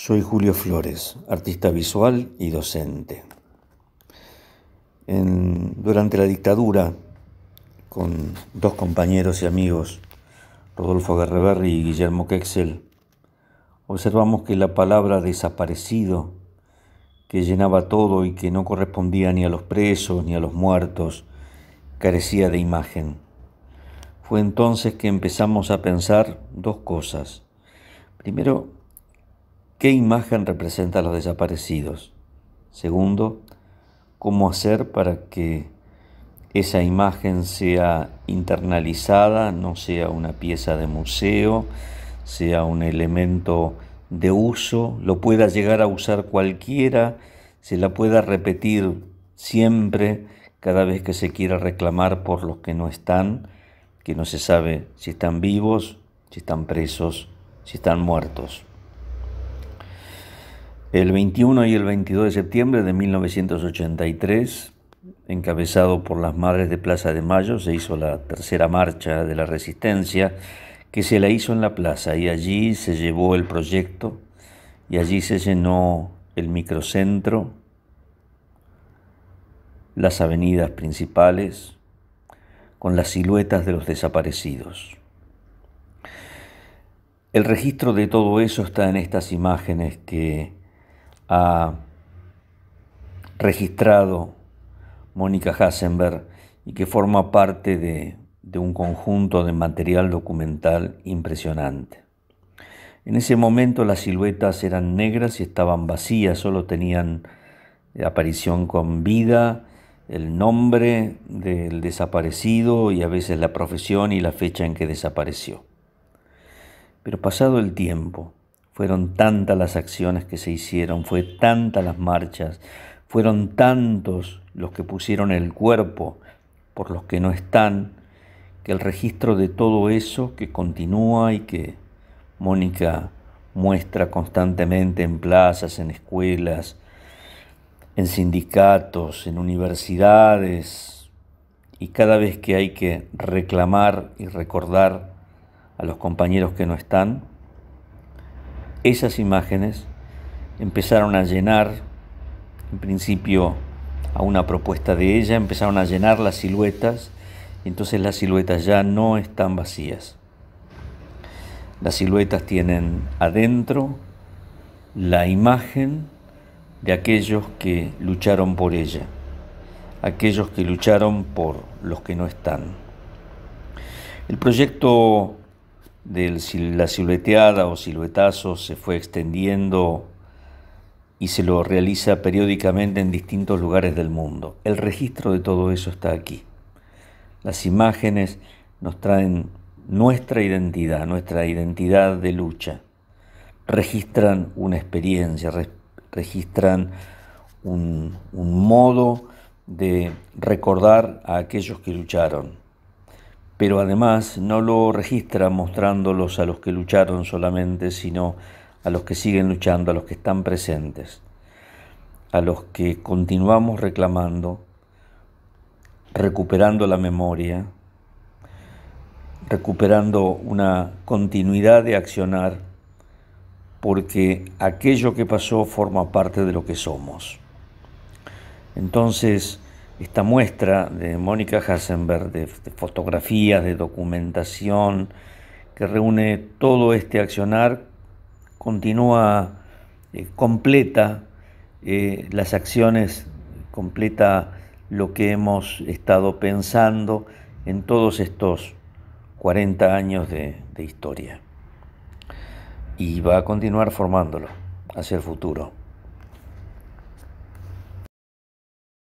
Soy Julio Flores, artista visual y docente. durante la dictadura, con dos compañeros y amigos, Rodolfo Garreberri y Guillermo Quexel, observamos que la palabra desaparecido, que llenaba todo y que no correspondía ni a los presos ni a los muertos, carecía de imagen. Fue entonces que empezamos a pensar dos cosas. Primero, ¿Qué imagen representa a los desaparecidos? Segundo, ¿cómo hacer para que esa imagen sea internalizada, no sea una pieza de museo, sea un elemento de uso, lo pueda llegar a usar cualquiera, se la pueda repetir siempre cada vez que se quiera reclamar por los que no están, que no se sabe si están vivos, si están presos, si están muertos. El 21 y el 22 de septiembre de 1983, encabezado por las Madres de Plaza de Mayo, se hizo la tercera marcha de la resistencia que se la hizo en la plaza y allí se llevó el proyecto y allí se llenó el microcentro, las avenidas principales, con las siluetas de los desaparecidos. El registro de todo eso está en estas imágenes que ha registrado Mónica Hassenberg y que forma parte de, de un conjunto de material documental impresionante. En ese momento las siluetas eran negras y estaban vacías, solo tenían aparición con vida, el nombre del desaparecido y a veces la profesión y la fecha en que desapareció. Pero pasado el tiempo, fueron tantas las acciones que se hicieron, fue tantas las marchas, fueron tantos los que pusieron el cuerpo por los que no están, que el registro de todo eso que continúa y que Mónica muestra constantemente en plazas, en escuelas, en sindicatos, en universidades, y cada vez que hay que reclamar y recordar a los compañeros que no están, esas imágenes empezaron a llenar, en principio a una propuesta de ella, empezaron a llenar las siluetas y entonces las siluetas ya no están vacías. Las siluetas tienen adentro la imagen de aquellos que lucharon por ella, aquellos que lucharon por los que no están. El proyecto la silueteada o siluetazo se fue extendiendo y se lo realiza periódicamente en distintos lugares del mundo. El registro de todo eso está aquí. Las imágenes nos traen nuestra identidad, nuestra identidad de lucha. Registran una experiencia, registran un modo de recordar a aquellos que lucharon pero además no lo registra mostrándolos a los que lucharon solamente, sino a los que siguen luchando, a los que están presentes, a los que continuamos reclamando, recuperando la memoria, recuperando una continuidad de accionar, porque aquello que pasó forma parte de lo que somos. Entonces, esta muestra de Mónica Hasenberg, de, fotografías, de documentación, que reúne todo este accionar, continúa, eh, completa eh, las acciones, completa lo que hemos estado pensando en todos estos 40 años de historia. Y va a continuar formándolo hacia el futuro.